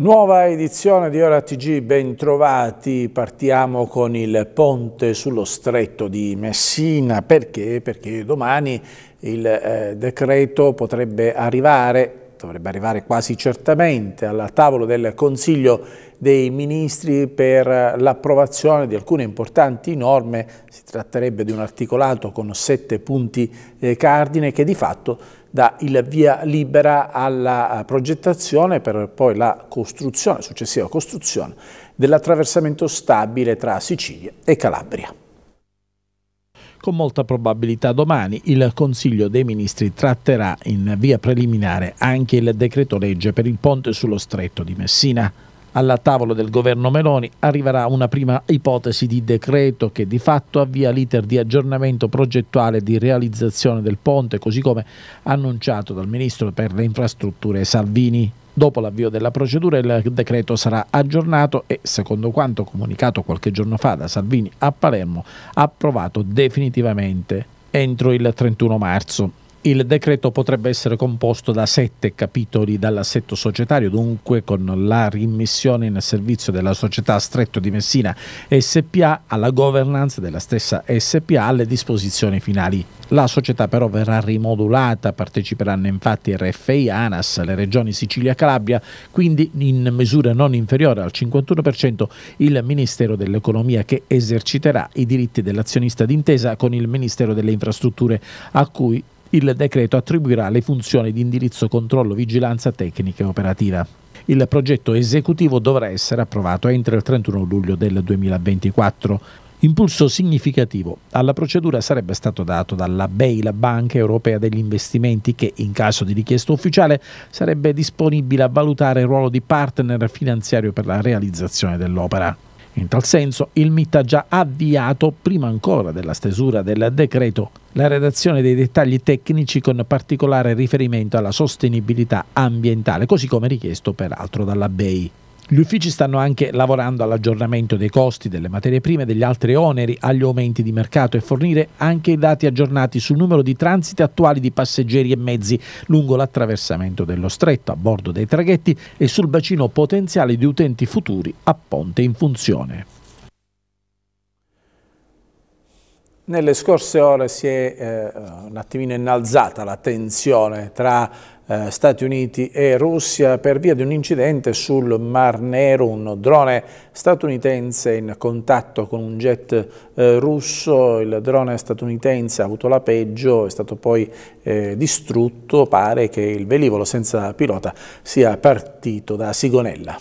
Nuova edizione di Ora TG, bentrovati. Partiamo con il ponte sullo stretto di Messina. Perché? Perché domani il eh, decreto potrebbe arrivare, dovrebbe arrivare quasi certamente, alla tavola del Consiglio dei ministri per l'approvazione di alcune importanti norme, si tratterebbe di un articolato con sette punti eh, cardine che di fatto dà il via libera alla eh, progettazione per poi la costruzione, successiva costruzione dell'attraversamento stabile tra Sicilia e Calabria. Con molta probabilità domani il Consiglio dei Ministri tratterà in via preliminare anche il decreto legge per il ponte sullo stretto di Messina. Alla tavola del governo Meloni arriverà una prima ipotesi di decreto che di fatto avvia l'iter di aggiornamento progettuale di realizzazione del ponte, così come annunciato dal ministro per le infrastrutture Salvini. Dopo l'avvio della procedura il decreto sarà aggiornato e, secondo quanto comunicato qualche giorno fa da Salvini a Palermo, approvato definitivamente entro il 31 marzo. Il decreto potrebbe essere composto da sette capitoli dall'assetto societario, dunque con la rimissione in servizio della società Stretto di Messina SPA alla governance della stessa SPA alle disposizioni finali. La società però verrà rimodulata, parteciperanno infatti RFI, ANAS, le regioni Sicilia e Calabria, quindi in misura non inferiore al 51% il Ministero dell'Economia che eserciterà i diritti dell'azionista d'intesa con il Ministero delle Infrastrutture a cui il decreto attribuirà le funzioni di indirizzo, controllo, vigilanza tecnica e operativa. Il progetto esecutivo dovrà essere approvato entro il 31 luglio del 2024. Impulso significativo alla procedura sarebbe stato dato dalla BEI, la Banca Europea degli Investimenti, che in caso di richiesta ufficiale sarebbe disponibile a valutare il ruolo di partner finanziario per la realizzazione dell'opera. In tal senso il MIT ha già avviato, prima ancora della stesura del decreto, la redazione dei dettagli tecnici con particolare riferimento alla sostenibilità ambientale, così come richiesto peraltro dalla BEI. Gli uffici stanno anche lavorando all'aggiornamento dei costi delle materie prime e degli altri oneri, agli aumenti di mercato e fornire anche i dati aggiornati sul numero di transiti attuali di passeggeri e mezzi lungo l'attraversamento dello stretto a bordo dei traghetti e sul bacino potenziale di utenti futuri a ponte in funzione. Nelle scorse ore si è eh, un attimino innalzata la tensione tra eh, Stati Uniti e Russia per via di un incidente sul Mar Nero, un drone statunitense in contatto con un jet eh, russo, il drone statunitense ha avuto la peggio, è stato poi eh, distrutto, pare che il velivolo senza pilota sia partito da Sigonella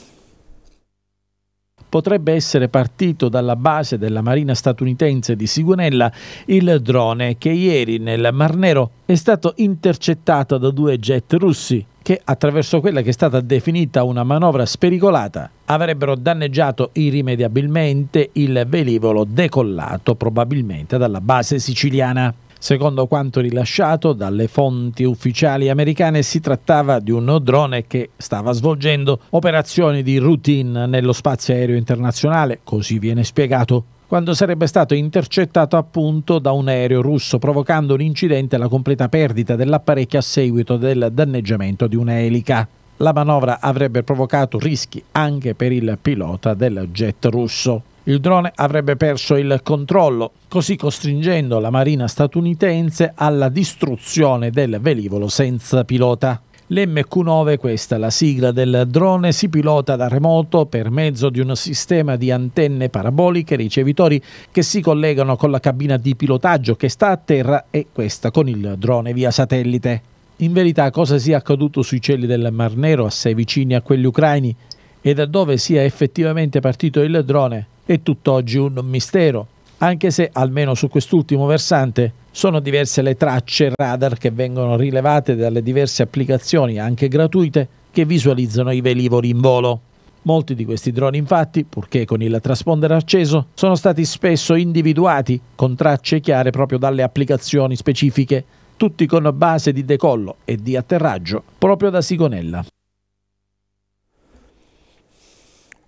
potrebbe essere partito dalla base della Marina statunitense di Sigonella il drone che ieri nel Mar Nero è stato intercettato da due jet russi che attraverso quella che è stata definita una manovra spericolata avrebbero danneggiato irrimediabilmente il velivolo decollato probabilmente dalla base siciliana. Secondo quanto rilasciato dalle fonti ufficiali americane si trattava di un drone che stava svolgendo operazioni di routine nello spazio aereo internazionale, così viene spiegato quando sarebbe stato intercettato appunto da un aereo russo, provocando un incidente e la completa perdita dell'apparecchio a seguito del danneggiamento di una elica. La manovra avrebbe provocato rischi anche per il pilota del jet russo. Il drone avrebbe perso il controllo, così costringendo la marina statunitense alla distruzione del velivolo senza pilota. L'MQ9, questa è la sigla del drone, si pilota da remoto per mezzo di un sistema di antenne paraboliche ricevitori che si collegano con la cabina di pilotaggio che sta a terra e questa con il drone via satellite. In verità cosa sia accaduto sui cieli del Mar Nero assai vicini a quelli ucraini e da dove sia effettivamente partito il drone è tutt'oggi un mistero, anche se almeno su quest'ultimo versante sono diverse le tracce radar che vengono rilevate dalle diverse applicazioni, anche gratuite, che visualizzano i velivoli in volo. Molti di questi droni infatti, purché con il trasponder acceso, sono stati spesso individuati con tracce chiare proprio dalle applicazioni specifiche, tutti con base di decollo e di atterraggio proprio da Sigonella.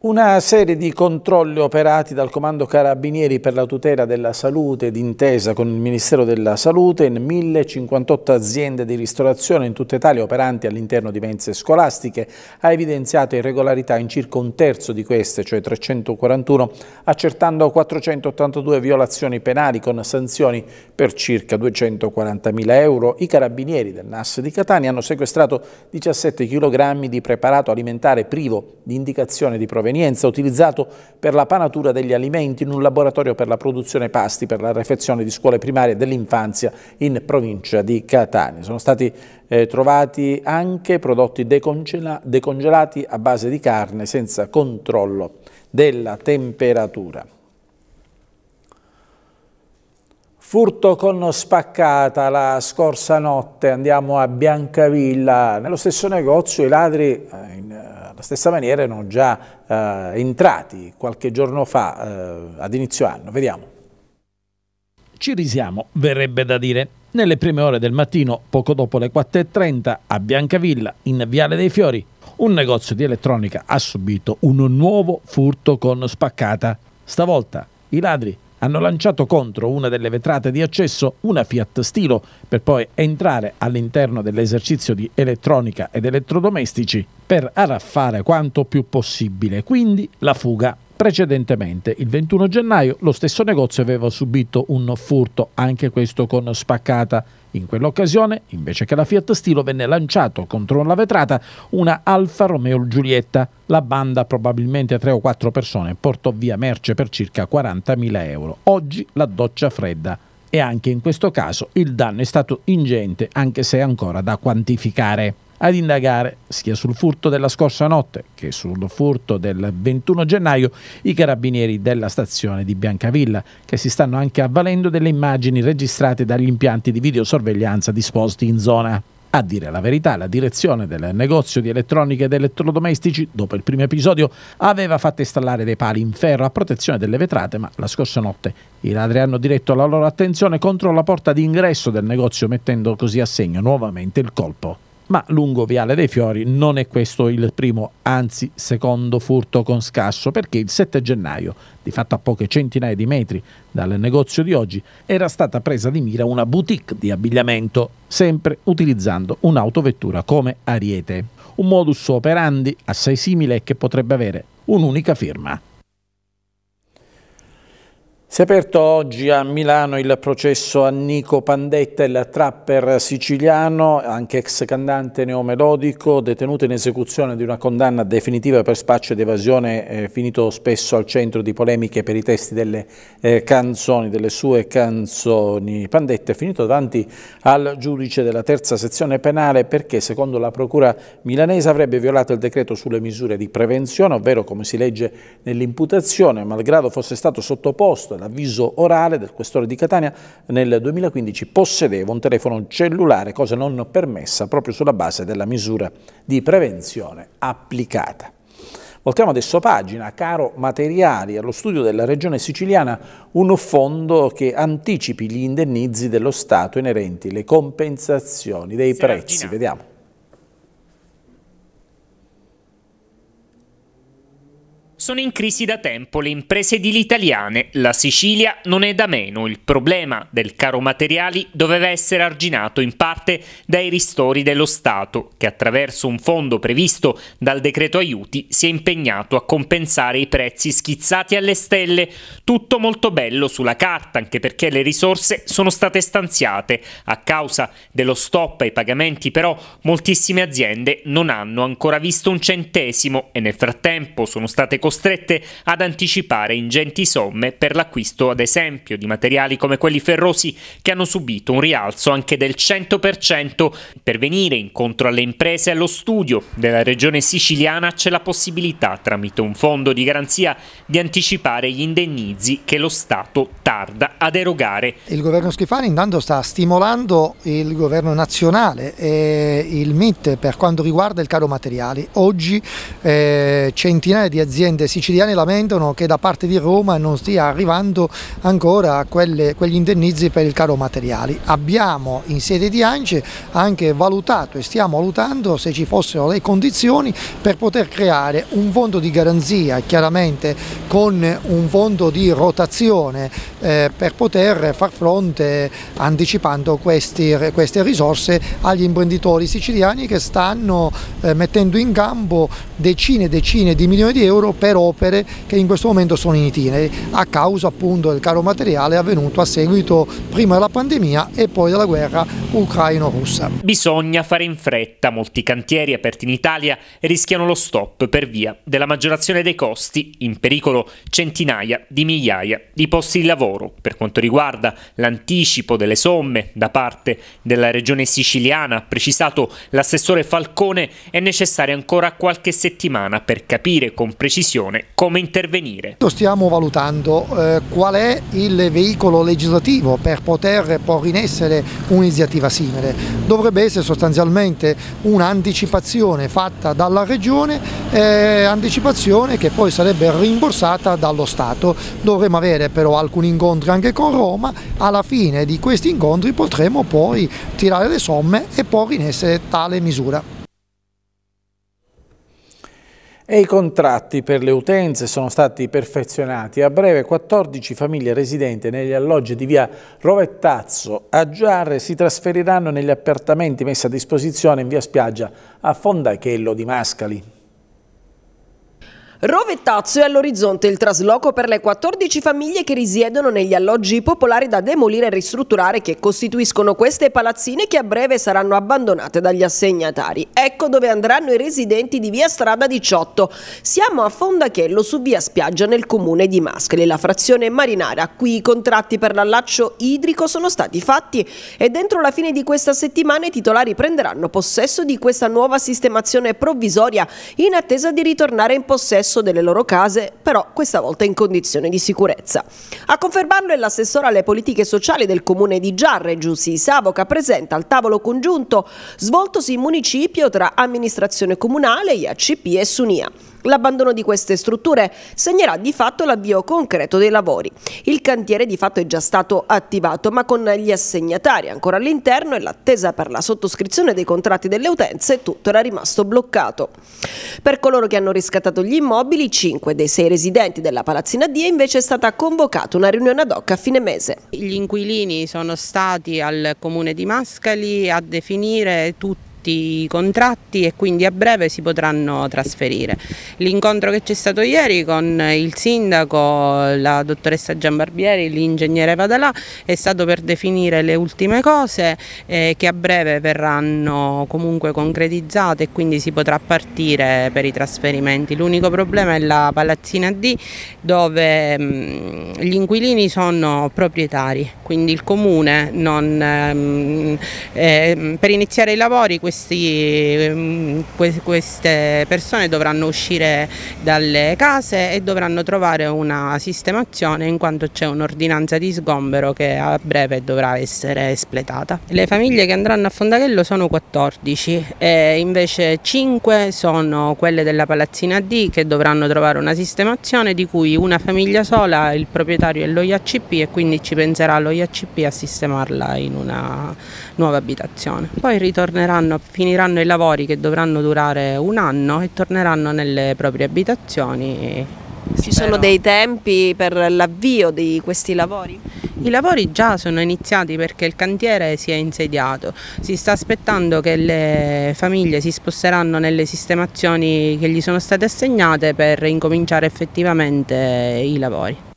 Una serie di controlli operati dal Comando Carabinieri per la tutela della salute d'intesa con il Ministero della Salute in 1058 aziende di ristorazione in tutta Italia operanti all'interno di mense scolastiche ha evidenziato irregolarità in circa un terzo di queste, cioè 341, accertando 482 violazioni penali con sanzioni per circa 240.000 euro. I Carabinieri del NAS di Catania hanno sequestrato 17 kg di preparato alimentare privo di indicazione di provenienza provenienza utilizzato per la panatura degli alimenti in un laboratorio per la produzione pasti per la refezione di scuole primarie dell'infanzia in provincia di Catania. Sono stati eh, trovati anche prodotti decongelati a base di carne senza controllo della temperatura. Furto con spaccata la scorsa notte, andiamo a Biancavilla, nello stesso negozio i ladri eh, in eh, alla stessa maniera erano già eh, entrati qualche giorno fa, eh, ad inizio anno. Vediamo. Ci risiamo, verrebbe da dire. Nelle prime ore del mattino, poco dopo le 4.30, a Biancavilla, in Viale dei Fiori, un negozio di elettronica ha subito un nuovo furto con spaccata. Stavolta i ladri hanno lanciato contro una delle vetrate di accesso una Fiat Stilo per poi entrare all'interno dell'esercizio di elettronica ed elettrodomestici per arraffare quanto più possibile, quindi la fuga Precedentemente, il 21 gennaio, lo stesso negozio aveva subito un furto, anche questo con spaccata. In quell'occasione, invece che la Fiat Stilo, venne lanciato contro la vetrata una Alfa Romeo Giulietta. La banda, probabilmente tre o quattro persone, portò via merce per circa 40.000 euro. Oggi la doccia fredda e anche in questo caso il danno è stato ingente, anche se ancora da quantificare ad indagare sia sul furto della scorsa notte che sul furto del 21 gennaio i carabinieri della stazione di Biancavilla, che si stanno anche avvalendo delle immagini registrate dagli impianti di videosorveglianza disposti in zona. A dire la verità, la direzione del negozio di elettronica ed elettrodomestici, dopo il primo episodio, aveva fatto installare dei pali in ferro a protezione delle vetrate, ma la scorsa notte i ladri hanno diretto la loro attenzione contro la porta d'ingresso del negozio, mettendo così a segno nuovamente il colpo ma lungo Viale dei Fiori non è questo il primo, anzi secondo furto con scasso, perché il 7 gennaio, di fatto a poche centinaia di metri dal negozio di oggi, era stata presa di mira una boutique di abbigliamento, sempre utilizzando un'autovettura come ariete. Un modus operandi assai simile che potrebbe avere un'unica firma. Si è aperto oggi a Milano il processo a Nico Pandetta, il trapper siciliano, anche ex cantante neomelodico, detenuto in esecuzione di una condanna definitiva per spaccio ed evasione, eh, finito spesso al centro di polemiche per i testi delle eh, canzoni, delle sue canzoni. Pandetta è finito davanti al giudice della terza sezione penale perché, secondo la procura milanese, avrebbe violato il decreto sulle misure di prevenzione, ovvero, come si legge nell'imputazione, malgrado fosse stato sottoposto l'avviso orale del questore di Catania, nel 2015 possedeva un telefono cellulare, cosa non permessa proprio sulla base della misura di prevenzione applicata. Voltiamo adesso pagina, caro materiali, allo studio della Regione Siciliana, un fondo che anticipi gli indennizi dello Stato inerenti le compensazioni dei prezzi. Vediamo. Sono in crisi da tempo le imprese edili italiane, la Sicilia non è da meno. Il problema del caro materiali doveva essere arginato in parte dai ristori dello Stato, che attraverso un fondo previsto dal decreto aiuti si è impegnato a compensare i prezzi schizzati alle stelle. Tutto molto bello sulla carta, anche perché le risorse sono state stanziate. A causa dello stop ai pagamenti però moltissime aziende non hanno ancora visto un centesimo e nel frattempo sono state costruite costrette ad anticipare ingenti somme per l'acquisto, ad esempio, di materiali come quelli ferrosi che hanno subito un rialzo anche del 100%. Per venire incontro alle imprese e allo studio della regione siciliana c'è la possibilità, tramite un fondo di garanzia, di anticipare gli indennizi che lo Stato tarda ad erogare. Il governo Schifani intanto sta stimolando il governo nazionale e il MIT per quanto riguarda il caro materiali. Oggi eh, centinaia di aziende giustamente siciliani lamentano che da parte di Roma non stia arrivando ancora quelle, quegli indennizi per il caro materiali. Abbiamo in sede di ANCE anche valutato e stiamo valutando se ci fossero le condizioni per poter creare un fondo di garanzia chiaramente con un fondo di rotazione eh, per poter far fronte anticipando questi, queste risorse agli imprenditori siciliani che stanno eh, mettendo in campo decine e decine di milioni di euro per per opere che in questo momento sono in itinere a causa appunto del caro materiale avvenuto a seguito prima della pandemia e poi della guerra ucraino-russa. Bisogna fare in fretta, molti cantieri aperti in Italia rischiano lo stop per via della maggiorazione dei costi, in pericolo centinaia di migliaia di posti di lavoro. Per quanto riguarda l'anticipo delle somme da parte della regione siciliana, ha precisato l'assessore Falcone, è necessaria ancora qualche settimana per capire con precisione situazione, come intervenire? Stiamo valutando eh, qual è il veicolo legislativo per poter porre in essere un'iniziativa simile. Dovrebbe essere sostanzialmente un'anticipazione fatta dalla Regione, eh, anticipazione che poi sarebbe rimborsata dallo Stato. Dovremmo avere però alcuni incontri anche con Roma, alla fine di questi incontri potremo poi tirare le somme e porre in essere tale misura e i contratti per le utenze sono stati perfezionati. A breve 14 famiglie residenti negli alloggi di via Rovettazzo a Giarre si trasferiranno negli appartamenti messi a disposizione in via Spiaggia a Fondachello di Mascali. Rovettazzo è all'orizzonte il trasloco per le 14 famiglie che risiedono negli alloggi popolari da demolire e ristrutturare che costituiscono queste palazzine che a breve saranno abbandonate dagli assegnatari. Ecco dove andranno i residenti di via strada 18. Siamo a Fondachello su via Spiaggia nel comune di Mascali, la frazione marinara. Qui i contratti per l'allaccio idrico sono stati fatti e dentro la fine di questa settimana i titolari prenderanno possesso di questa nuova sistemazione provvisoria in attesa di ritornare in possesso possesso delle loro case, però questa volta in condizioni di sicurezza. A confermarlo è l'assessore alle politiche sociali del comune di Giarre, Giussi Savoca, presente al tavolo congiunto svoltosi in municipio tra amministrazione comunale, IACP e Sunia. L'abbandono di queste strutture segnerà di fatto l'avvio concreto dei lavori. Il cantiere di fatto è già stato attivato, ma con gli assegnatari ancora all'interno e l'attesa per la sottoscrizione dei contratti delle utenze, tutto era rimasto bloccato. Per coloro che hanno riscattato gli immobili, 5 dei 6 residenti della Palazzina D è invece stata convocata una riunione ad hoc a fine mese. Gli inquilini sono stati al comune di Mascali a definire tutto tutti i contratti e quindi a breve si potranno trasferire. L'incontro che c'è stato ieri con il sindaco, la dottoressa Gian Barbieri, l'ingegnere Padalà è stato per definire le ultime cose eh, che a breve verranno comunque concretizzate e quindi si potrà partire per i trasferimenti. L'unico problema è la palazzina D dove mh, mm, gli inquilini sono proprietari, quindi il comune non, mh, ehm, eh, per iniziare i lavori questi, ehm, queste persone dovranno uscire dalle case e dovranno trovare una sistemazione in quanto c'è un'ordinanza di sgombero che a breve dovrà essere espletata. Le famiglie che andranno a Fondachello sono 14 e invece 5 sono quelle della palazzina D che dovranno trovare una sistemazione di cui una famiglia sola, il proprietario è lo IACP e quindi ci penserà lo IACP a sistemarla in una nuova abitazione. Poi ritorneranno finiranno i lavori che dovranno durare un anno e torneranno nelle proprie abitazioni. Ci sono dei tempi per l'avvio di questi lavori? I lavori già sono iniziati perché il cantiere si è insediato, si sta aspettando che le famiglie si sposteranno nelle sistemazioni che gli sono state assegnate per incominciare effettivamente i lavori.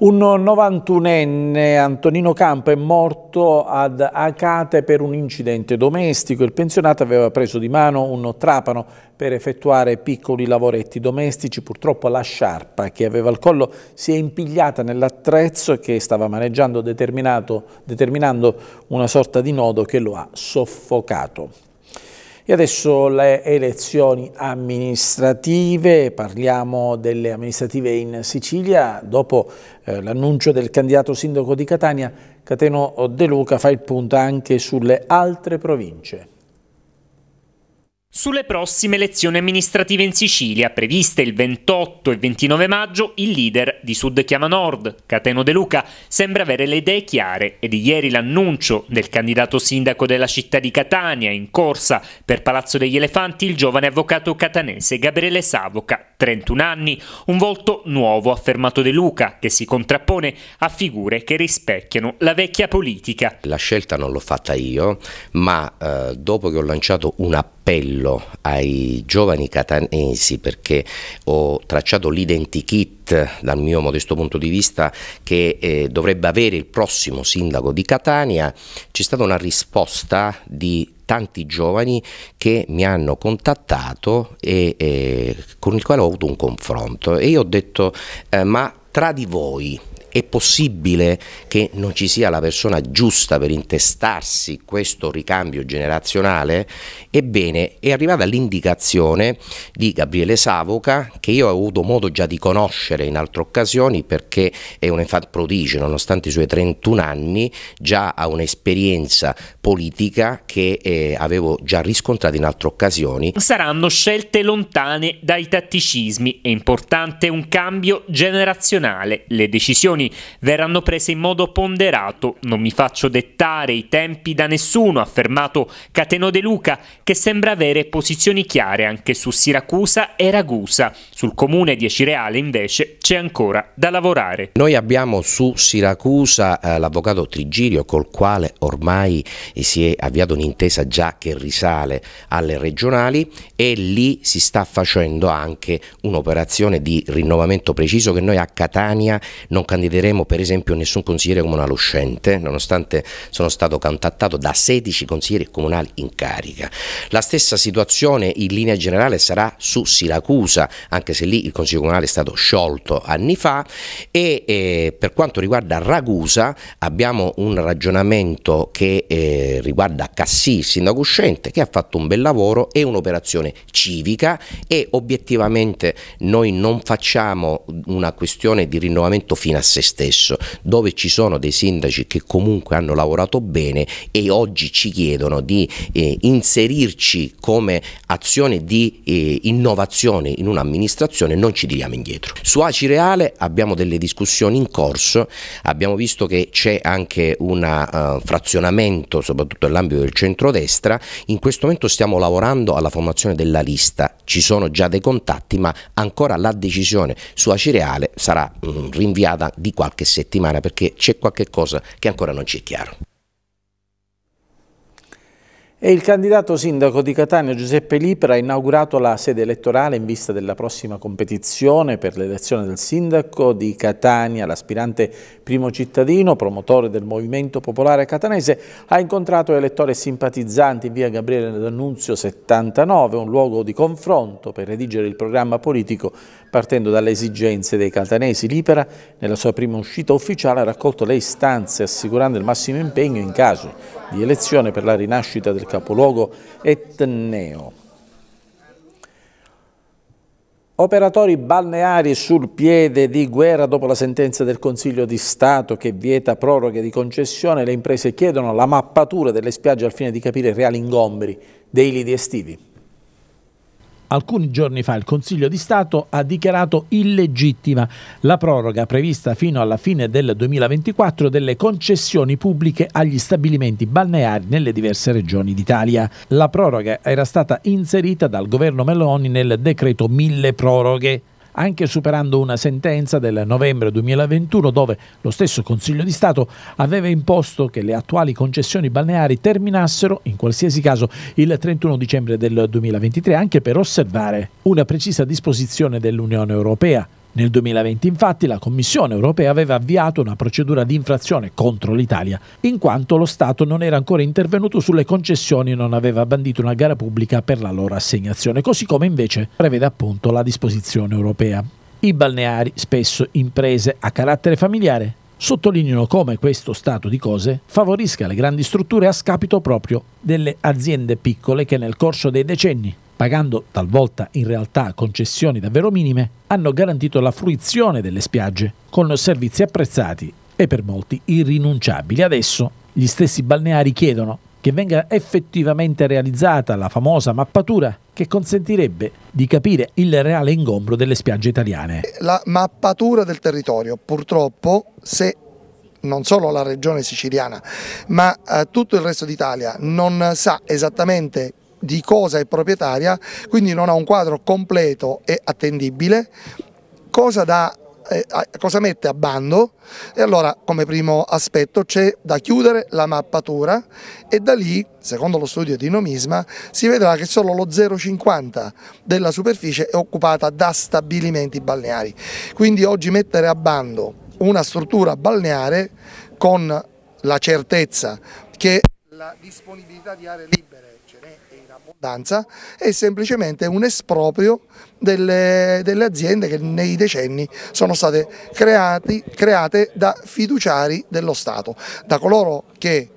Un 91enne Antonino Campo è morto ad Acate per un incidente domestico. Il pensionato aveva preso di mano un trapano per effettuare piccoli lavoretti domestici. Purtroppo la sciarpa che aveva al collo si è impigliata nell'attrezzo che stava maneggiando determinando una sorta di nodo che lo ha soffocato. E adesso le elezioni amministrative, parliamo delle amministrative in Sicilia, dopo eh, l'annuncio del candidato sindaco di Catania, Cateno De Luca fa il punto anche sulle altre province. Sulle prossime elezioni amministrative in Sicilia, previste il 28 e 29 maggio, il leader di Sud Chiama Nord, Cateno De Luca, sembra avere le idee chiare ed ieri l'annuncio del candidato sindaco della città di Catania in corsa per Palazzo degli Elefanti, il giovane avvocato catanese Gabriele Savoca, 31 anni, un volto nuovo affermato De Luca che si contrappone a figure che rispecchiano la vecchia politica. La scelta non l'ho fatta io, ma eh, dopo che ho lanciato un appello parlo ai giovani catanesi perché ho tracciato l'identikit dal mio modesto punto di vista che eh, dovrebbe avere il prossimo sindaco di Catania, c'è stata una risposta di tanti giovani che mi hanno contattato e, e eh, con il quale ho avuto un confronto e io ho detto eh, ma tra di voi è possibile che non ci sia la persona giusta per intestarsi questo ricambio generazionale? Ebbene, è arrivata l'indicazione di Gabriele Savoca, che io ho avuto modo già di conoscere in altre occasioni perché è un infant prodigio, nonostante i suoi 31 anni, già ha un'esperienza politica che eh, avevo già riscontrato in altre occasioni. Saranno scelte lontane dai tatticismi, è importante un cambio generazionale. Le decisioni verranno prese in modo ponderato. Non mi faccio dettare i tempi da nessuno, ha affermato Cateno De Luca, che sembra avere posizioni chiare anche su Siracusa e Ragusa. Sul comune di Acireale invece c'è ancora da lavorare. Noi abbiamo su Siracusa eh, l'avvocato Trigirio col quale ormai si è avviata un'intesa già che risale alle regionali e lì si sta facendo anche un'operazione di rinnovamento preciso che noi a Catania non candidiamo vedremo per esempio nessun consigliere comunale uscente, nonostante sono stato contattato da 16 consiglieri comunali in carica. La stessa situazione in linea generale sarà su Siracusa, anche se lì il consiglio comunale è stato sciolto anni fa e eh, per quanto riguarda Ragusa abbiamo un ragionamento che eh, riguarda Cassì, il sindaco uscente, che ha fatto un bel lavoro e un'operazione civica e obiettivamente noi non facciamo una questione di rinnovamento fino a sé se stesso, dove ci sono dei sindaci che comunque hanno lavorato bene e oggi ci chiedono di eh, inserirci come azione di eh, innovazione in un'amministrazione, non ci tiriamo indietro. Su Acireale abbiamo delle discussioni in corso, abbiamo visto che c'è anche un uh, frazionamento, soprattutto nell'ambito del centrodestra, in questo momento stiamo lavorando alla formazione della lista, ci sono già dei contatti, ma ancora la decisione su Acireale sarà mh, mm, rinviata di di qualche settimana perché c'è qualche cosa che ancora non ci è chiaro. E il candidato sindaco di Catania Giuseppe Lipra ha inaugurato la sede elettorale in vista della prossima competizione per l'elezione del sindaco di Catania. L'aspirante primo cittadino, promotore del Movimento Popolare Catanese, ha incontrato elettori simpatizzanti in via Gabriele D'Annunzio 79, un luogo di confronto per redigere il programma politico partendo dalle esigenze dei catanesi. L'Ipera, nella sua prima uscita ufficiale, ha raccolto le istanze assicurando il massimo impegno in caso di elezione per la rinascita del capoluogo etneo. Operatori balneari sul piede di guerra dopo la sentenza del Consiglio di Stato che vieta proroghe di concessione, le imprese chiedono la mappatura delle spiagge al fine di capire i reali ingombri dei lidi estivi. Alcuni giorni fa il Consiglio di Stato ha dichiarato illegittima la proroga prevista fino alla fine del 2024 delle concessioni pubbliche agli stabilimenti balneari nelle diverse regioni d'Italia. La proroga era stata inserita dal governo Meloni nel decreto mille proroghe anche superando una sentenza del novembre 2021 dove lo stesso Consiglio di Stato aveva imposto che le attuali concessioni balneari terminassero in qualsiasi caso il 31 dicembre del 2023 anche per osservare una precisa disposizione dell'Unione Europea nel 2020 infatti la Commissione europea aveva avviato una procedura di infrazione contro l'Italia, in quanto lo Stato non era ancora intervenuto sulle concessioni e non aveva bandito una gara pubblica per la loro assegnazione, così come invece prevede appunto la disposizione europea. I balneari, spesso imprese a carattere familiare, sottolineano come questo stato di cose favorisca le grandi strutture a scapito proprio delle aziende piccole che nel corso dei decenni pagando talvolta in realtà concessioni davvero minime, hanno garantito la fruizione delle spiagge con servizi apprezzati e per molti irrinunciabili. Adesso gli stessi balneari chiedono che venga effettivamente realizzata la famosa mappatura che consentirebbe di capire il reale ingombro delle spiagge italiane. La mappatura del territorio purtroppo se non solo la regione siciliana ma eh, tutto il resto d'Italia non sa esattamente di cosa è proprietaria, quindi non ha un quadro completo e attendibile, cosa da eh, cosa mette a bando e allora come primo aspetto c'è da chiudere la mappatura e da lì, secondo lo studio di Nomisma, si vedrà che solo lo 0,50 della superficie è occupata da stabilimenti balneari. Quindi oggi mettere a bando una struttura balneare con la certezza che la disponibilità di aree libere abbondanza è semplicemente un esproprio delle, delle aziende che nei decenni sono state creati, create da fiduciari dello Stato, da coloro che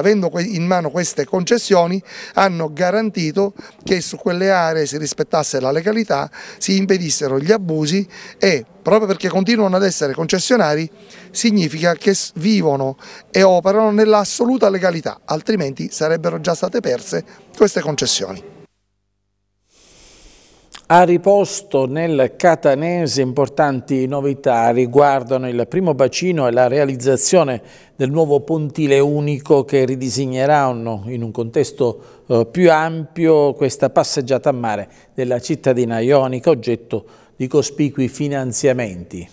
avendo in mano queste concessioni, hanno garantito che su quelle aree si rispettasse la legalità, si impedissero gli abusi e proprio perché continuano ad essere concessionari significa che vivono e operano nell'assoluta legalità, altrimenti sarebbero già state perse queste concessioni. Ha riposto nel Catanese importanti novità riguardano il primo bacino e la realizzazione del nuovo pontile unico che ridisegnerà in un contesto eh, più ampio questa passeggiata a mare della cittadina ionica, oggetto di cospicui finanziamenti.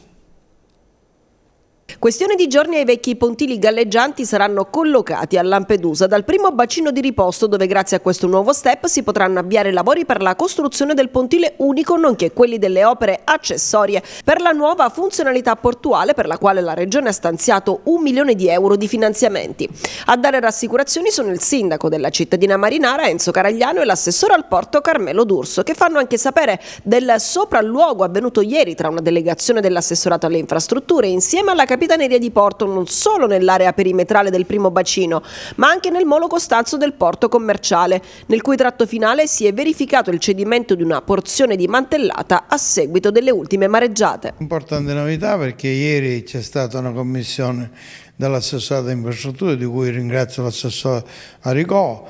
Questione di giorni ai vecchi pontili galleggianti saranno collocati a Lampedusa dal primo bacino di riposto dove grazie a questo nuovo step si potranno avviare lavori per la costruzione del pontile unico nonché quelli delle opere accessorie per la nuova funzionalità portuale per la quale la Regione ha stanziato un milione di euro di finanziamenti. A dare rassicurazioni sono il sindaco della cittadina marinara Enzo Caragliano e l'assessore al porto Carmelo D'Urso che fanno anche sapere del sopralluogo avvenuto ieri tra una delegazione dell'assessorato alle infrastrutture insieme alla capitale Capitaneria di Porto non solo nell'area perimetrale del primo bacino, ma anche nel molo costanzo del porto commerciale, nel cui tratto finale si è verificato il cedimento di una porzione di mantellata a seguito delle ultime mareggiate. Importante novità perché ieri c'è stata una commissione dell'assessore dall'assessorato infrastrutture di cui ringrazio l'assessore Aricò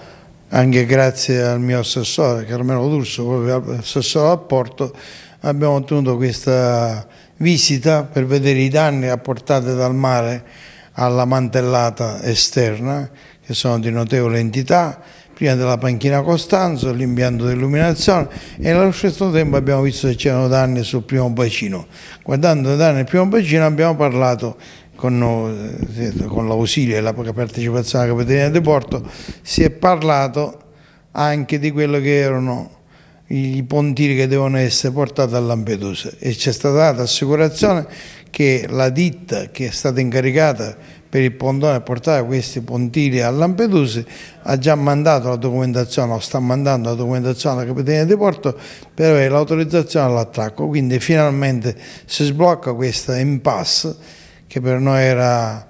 anche grazie al mio assessore Carmelo D'Urso, proprio assessore al porto, abbiamo ottenuto questa visita per vedere i danni apportati dal mare alla mantellata esterna, che sono di notevole entità, prima della panchina Costanzo, l'impianto di illuminazione e allo stesso tempo abbiamo visto che c'erano danni sul primo bacino. Guardando i danni al primo bacino abbiamo parlato con, eh, con l'ausilio e la partecipazione alla Capitaneria di Porto, si è parlato anche di quello che erano i pontili che devono essere portati a Lampedusa e c'è stata data assicurazione che la ditta che è stata incaricata per il pontone a portare questi pontili a Lampedusa ha già mandato la documentazione o sta mandando la documentazione alla Capitania di Porto per avere l'autorizzazione all'attracco quindi finalmente si sblocca questa impasse che per noi era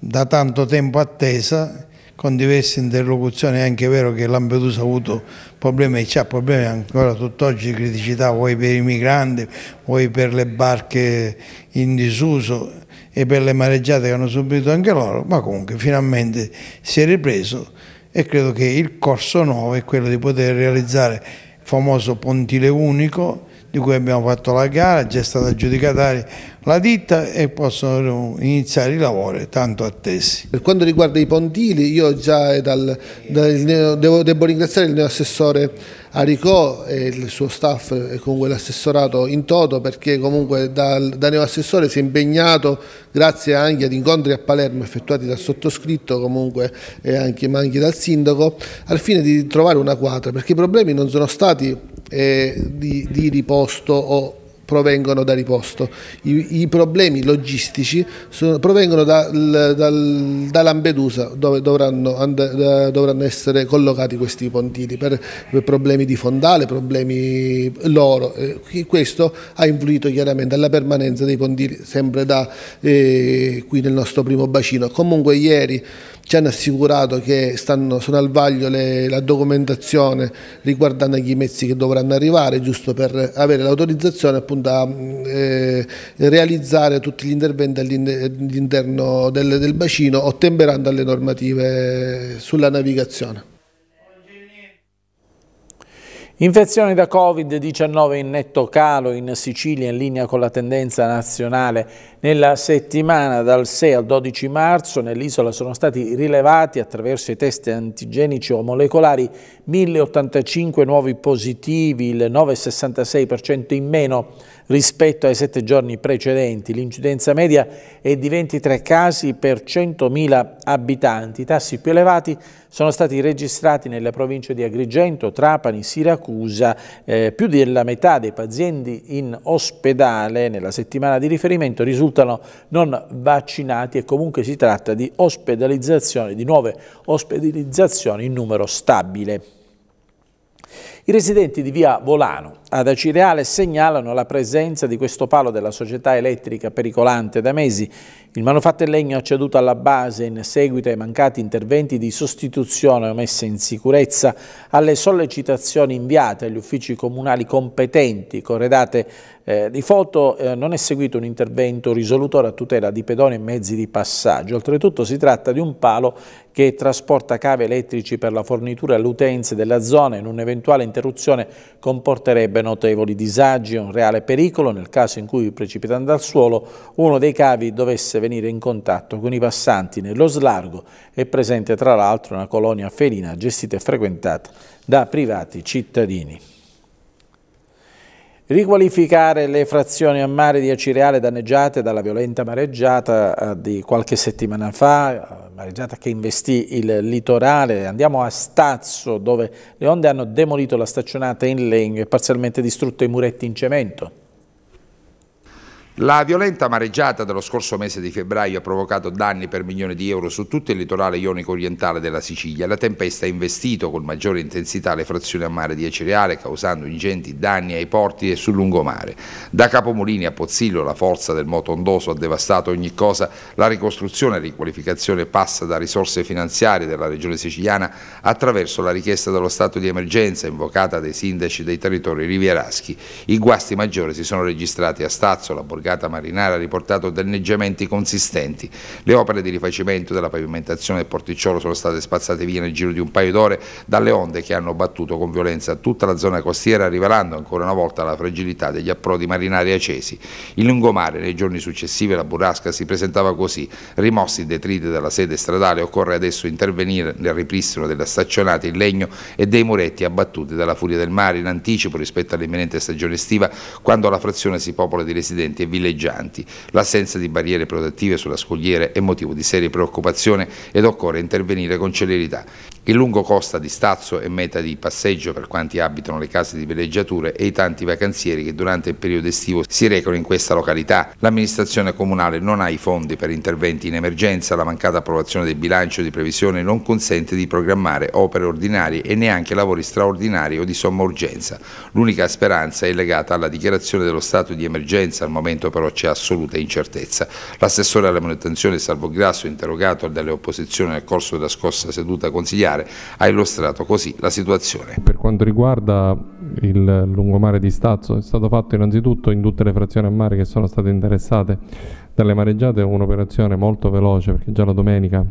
da tanto tempo attesa con diverse interlocuzioni, è anche vero che Lampedusa ha avuto problemi e ha problemi ancora tutt'oggi di criticità, vuoi per i migranti, vuoi per le barche in disuso e per le mareggiate che hanno subito anche loro, ma comunque finalmente si è ripreso e credo che il corso nuovo è quello di poter realizzare il famoso pontile unico di cui abbiamo fatto la gara, già è stata giudicata la ditta e possono iniziare i lavori tanto attesi. Per quanto riguarda i pontili, io già dal, dal, devo, devo, ringraziare il neoassessore Aricò e il suo staff e comunque l'assessorato in toto perché comunque dal, da neoassessore si è impegnato grazie anche ad incontri a Palermo effettuati dal sottoscritto comunque anche, ma anche dal sindaco al fine di trovare una quadra perché i problemi non sono stati eh, di, di riposto o provengono da riposto. I, i problemi logistici sono, provengono da, dal, da, Lampedusa, dove dovranno, and, da, dovranno, essere collocati questi pontili per, per problemi di fondale, problemi loro. Eh, questo ha influito chiaramente alla permanenza dei pontili sempre da eh, qui nel nostro primo bacino. Comunque ieri ci hanno assicurato che stanno, sono al vaglio le, la documentazione riguardanti i mezzi che dovranno arrivare, giusto per avere l'autorizzazione a eh, realizzare tutti gli interventi all'interno del, del bacino, ottemperando alle normative sulla navigazione. Infezioni da Covid-19 in netto calo in Sicilia in linea con la tendenza nazionale. Nella settimana dal 6 al 12 marzo nell'isola sono stati rilevati attraverso i test antigenici o molecolari 1085 nuovi positivi, il 9,66% in meno Rispetto ai sette giorni precedenti l'incidenza media è di 23 casi per 100.000 abitanti. I tassi più elevati sono stati registrati nelle province di Agrigento, Trapani, Siracusa. Eh, più della metà dei pazienti in ospedale nella settimana di riferimento risultano non vaccinati e comunque si tratta di ospedalizzazioni, di nuove ospedalizzazioni in numero stabile. I residenti di via Volano ad Acireale segnalano la presenza di questo palo della società elettrica pericolante da mesi. Il manufatto in legno acceduto alla base in seguito ai mancati interventi di sostituzione o messa in sicurezza alle sollecitazioni inviate agli uffici comunali competenti, corredate eh, di foto eh, non è seguito un intervento risolutore a tutela di pedoni e mezzi di passaggio. Oltretutto si tratta di un palo che trasporta cavi elettrici per la fornitura alle utenze della zona e in un'eventuale interruzione comporterebbe notevoli disagi e un reale pericolo nel caso in cui precipitando al suolo uno dei cavi dovesse venire in contatto con i passanti. Nello slargo è presente tra l'altro una colonia felina gestita e frequentata da privati cittadini. Riqualificare le frazioni a mare di Acireale danneggiate dalla violenta mareggiata eh, di qualche settimana fa, eh, mareggiata che investì il litorale. Andiamo a Stazzo dove le onde hanno demolito la staccionata in legno e parzialmente distrutto i muretti in cemento. La violenta mareggiata dello scorso mese di febbraio ha provocato danni per milioni di euro su tutto il litorale ionico orientale della Sicilia. La tempesta ha investito con maggiore intensità le frazioni a mare di Ecereale, causando ingenti danni ai porti e sul lungomare. Da Capomolini a Pozzillo la forza del moto ondoso ha devastato ogni cosa. La ricostruzione e riqualificazione passa da risorse finanziarie della regione siciliana attraverso la richiesta dello stato di emergenza invocata dai sindaci dei territori rivieraschi. I guasti maggiori si sono registrati a Stazzo, la Borgata, Brigata Marinara ha riportato danneggiamenti consistenti. Le opere di rifacimento della pavimentazione del porticciolo sono state spazzate via nel giro di un paio d'ore dalle onde che hanno battuto con violenza tutta la zona costiera, rivelando ancora una volta la fragilità degli approdi marinari accesi. In lungomare, nei giorni successivi, la burrasca si presentava così. Rimossi i detriti dalla sede stradale, occorre adesso intervenire nel ripristino delle staccionate in legno e dei muretti abbattuti dalla furia del mare in anticipo rispetto all'imminente stagione estiva, quando la frazione si popola di residenti e villaggio bileggianti. L'assenza di barriere protettive sulla scogliere è motivo di seria preoccupazione ed occorre intervenire con celerità. Il lungo costa di stazzo è meta di passeggio per quanti abitano le case di villeggiature e i tanti vacanzieri che durante il periodo estivo si recano in questa località. L'amministrazione comunale non ha i fondi per interventi in emergenza, la mancata approvazione del bilancio di previsione non consente di programmare opere ordinarie e neanche lavori straordinari o di somma urgenza. L'unica speranza è legata alla dichiarazione dello stato di emergenza, al momento però c'è assoluta incertezza. L'assessore alla manutenzione Salvo Grasso, interrogato dalle opposizioni nel corso della scorsa seduta consigliare, lungomare, ha illustrato così la situazione. Per quanto riguarda il lungomare di Stazzo, è stato fatto innanzitutto in tutte le frazioni a mare che sono state interessate dalle mareggiate un'operazione molto veloce perché già la domenica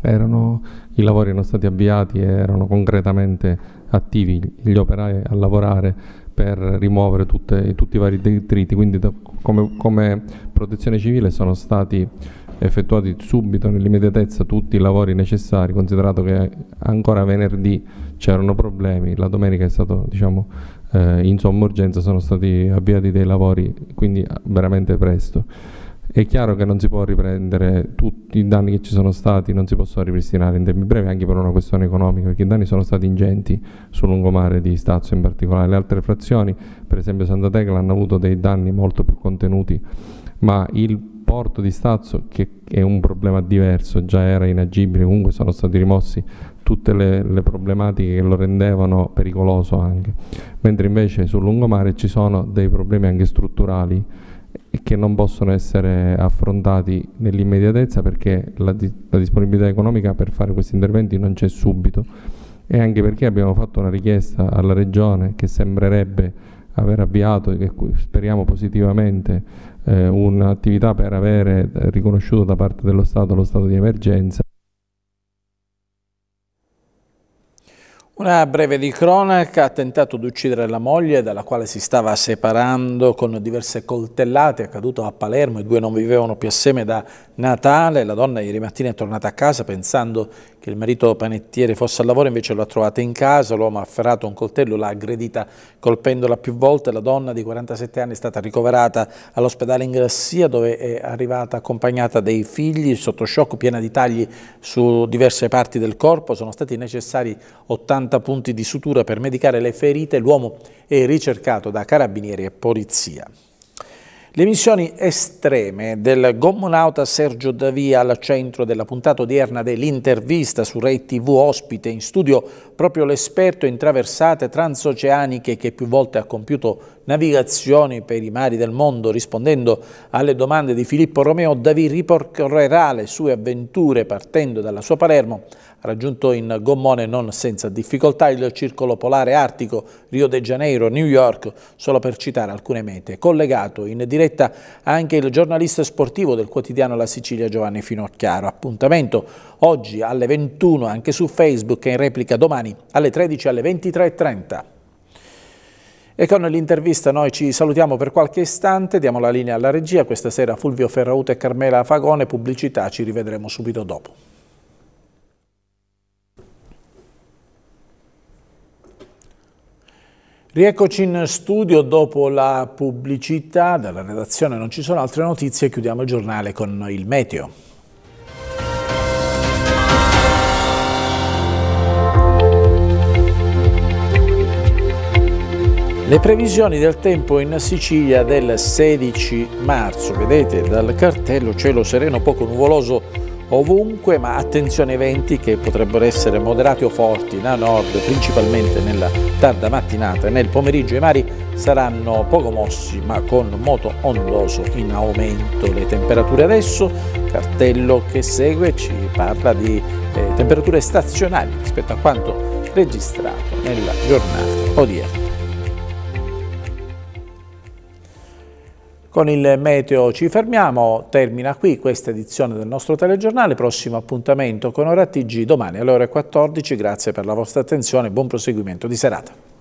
erano, i lavori erano stati avviati e erano concretamente attivi gli operai a lavorare per rimuovere tutte, tutti i vari detriti, quindi da, come, come protezione civile sono stati effettuati subito nell'immediatezza tutti i lavori necessari, considerato che ancora venerdì c'erano problemi, la domenica è stato diciamo, eh, in somma urgenza, sono stati avviati dei lavori, quindi ah, veramente presto. È chiaro che non si può riprendere tutti i danni che ci sono stati, non si possono ripristinare in tempi brevi anche per una questione economica, perché i danni sono stati ingenti sul lungomare di Stazio in particolare. Le altre frazioni, per esempio Santa Tecla, hanno avuto dei danni molto più contenuti, ma il porto di Stazzo, che è un problema diverso, già era inagibile, comunque sono stati rimossi tutte le, le problematiche che lo rendevano pericoloso anche, mentre invece sul lungomare ci sono dei problemi anche strutturali che non possono essere affrontati nell'immediatezza perché la, di la disponibilità economica per fare questi interventi non c'è subito e anche perché abbiamo fatto una richiesta alla Regione che sembrerebbe aver avviato, e speriamo positivamente, eh, un'attività per avere eh, riconosciuto da parte dello Stato lo stato di emergenza. Una breve di cronaca, ha tentato di uccidere la moglie dalla quale si stava separando con diverse coltellate, è accaduto a Palermo, i due non vivevano più assieme da Natale, la donna ieri mattina è tornata a casa pensando che il marito panettiere fosse al lavoro, invece l'ha trovata in casa, l'uomo ha afferrato un coltello, l'ha aggredita colpendola più volte, la donna di 47 anni è stata ricoverata all'ospedale in Grassia dove è arrivata accompagnata dai figli, sotto shock, piena di tagli su diverse parti del corpo, sono stati necessari 80 punti di sutura per medicare le ferite, l'uomo è ricercato da carabinieri e polizia. Le missioni estreme del gommonauta Sergio Davia al centro della puntata odierna dell'intervista su Rai TV ospite in studio proprio l'esperto in traversate transoceaniche che più volte ha compiuto navigazioni per i mari del mondo. Rispondendo alle domande di Filippo Romeo, David ripercorrerà le sue avventure partendo dalla sua Palermo. Ha raggiunto in gommone non senza difficoltà il circolo polare artico Rio de Janeiro, New York, solo per citare alcune mete. Collegato in diretta anche il giornalista sportivo del quotidiano La Sicilia Giovanni Finocchiaro. Appuntamento oggi alle 21 anche su Facebook e in replica domani alle 13 alle 23.30. E con l'intervista noi ci salutiamo per qualche istante, diamo la linea alla regia, questa sera Fulvio Ferrauto e Carmela Fagone, pubblicità, ci rivedremo subito dopo. Rieccoci in studio dopo la pubblicità, dalla redazione non ci sono altre notizie, chiudiamo il giornale con il meteo. Le previsioni del tempo in Sicilia del 16 marzo, vedete dal cartello cielo sereno poco nuvoloso ovunque, ma attenzione ai venti che potrebbero essere moderati o forti da nord, principalmente nella tarda mattinata e nel pomeriggio i mari saranno poco mossi ma con moto ondoso in aumento. Le temperature adesso, cartello che segue ci parla di eh, temperature stazionali rispetto a quanto registrato nella giornata odierna. Con il meteo ci fermiamo, termina qui questa edizione del nostro telegiornale, prossimo appuntamento con Ora TG domani alle ore 14, grazie per la vostra attenzione e buon proseguimento di serata.